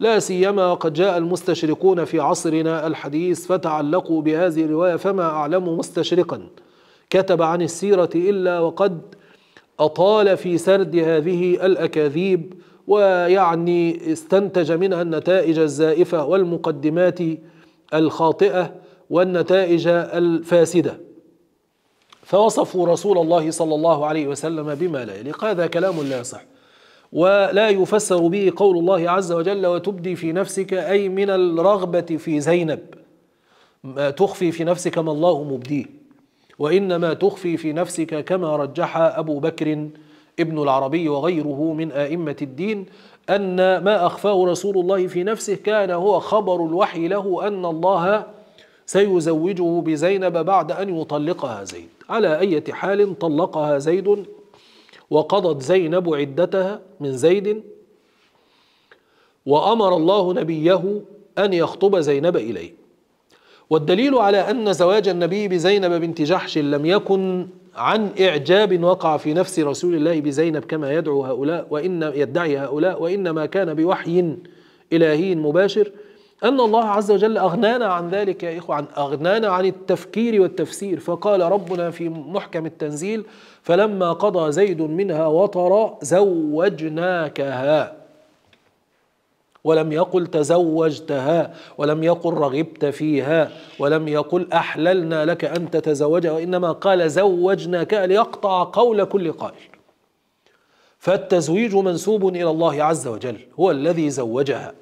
لا سيما قد جاء المستشرقون في عصرنا الحديث فتعلقوا بهذه الرواية فما أعلم مستشرقا كتب عن السيرة إلا وقد أطال في سرد هذه الأكاذيب ويعني استنتج منها النتائج الزائفة والمقدمات الخاطئة والنتائج الفاسدة فوصفوا رسول الله صلى الله عليه وسلم بما لا يليق هذا كلام لا يصح ولا يفسر به قول الله عز وجل وتبدي في نفسك أي من الرغبة في زينب تخفي في نفسك ما الله مبديه وإنما تخفي في نفسك كما رجح أبو بكر ابن العربي وغيره من آئمة الدين أن ما أخفاه رسول الله في نفسه كان هو خبر الوحي له أن الله سيزوجه بزينب بعد أن يطلقها زيد على أي حال طلقها زيد وقضت زينب عدتها من زيد وأمر الله نبيه أن يخطب زينب إليه والدليل على أن زواج النبي بزينب بنت جحش لم يكن عن إعجاب وقع في نفس رسول الله بزينب كما يدعو هؤلاء وإن يدعي هؤلاء وإنما كان بوحي إلهي مباشر أن الله عز وجل أغنانا عن ذلك يا إخوة عن أغنانا عن التفكير والتفسير فقال ربنا في محكم التنزيل فلما قضى زيد منها وطرا زوجناكها ولم يقل تزوجتها ولم يقل رغبت فيها ولم يقل أحللنا لك أن تتزوجها وإنما قال زوجناك ليقطع قول كل قائل فالتزويج منسوب إلى الله عز وجل هو الذي زوجها